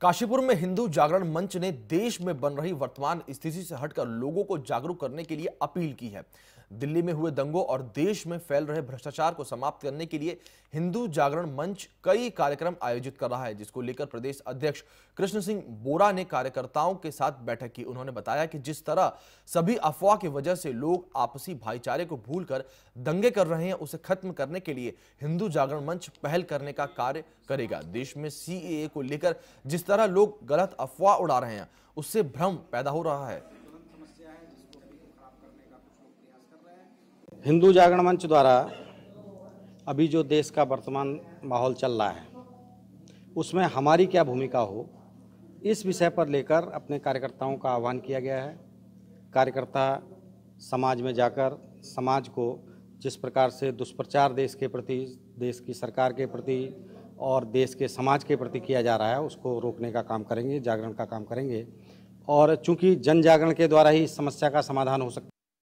काशीपुर में हिंदू जागरण मंच ने देश में बन रही वर्तमान स्थिति से हटकर लोगों को जागरूक करने के लिए अपील की है दिल्ली में हुए दंगों और देश में फैल रहे भ्रष्टाचार को समाप्त करने के लिए हिंदू जागरण मंच कई कार्यक्रम आयोजित कर रहा है जिसको लेकर प्रदेश अध्यक्ष कृष्ण सिंह बोरा ने कार्यकर्ताओं के साथ बैठक की उन्होंने बताया कि जिस तरह सभी अफवाह की वजह से लोग आपसी भाईचारे को भूल कर दंगे कर रहे हैं उसे खत्म करने के लिए हिंदू जागरण मंच पहल करने का कार्य करेगा देश में सी को लेकर जिस तरह लोग गलत अफवाह उड़ा रहे हैं उससे भ्रम पैदा हो रहा है हिंदू जागरण मंच द्वारा अभी जो देश का वर्तमान माहौल चल रहा है उसमें हमारी क्या भूमिका हो इस विषय पर लेकर अपने कार्यकर्ताओं का आह्वान किया गया है कार्यकर्ता समाज में जाकर समाज को जिस प्रकार से दुष्प्रचार देश के प्रति देश की सरकार के प्रति और देश के समाज के प्रति किया जा रहा है उसको रोकने का काम करेंगे जागरण का काम करेंगे और चूंकि जन जागरण के द्वारा ही इस समस्या का समाधान हो सकता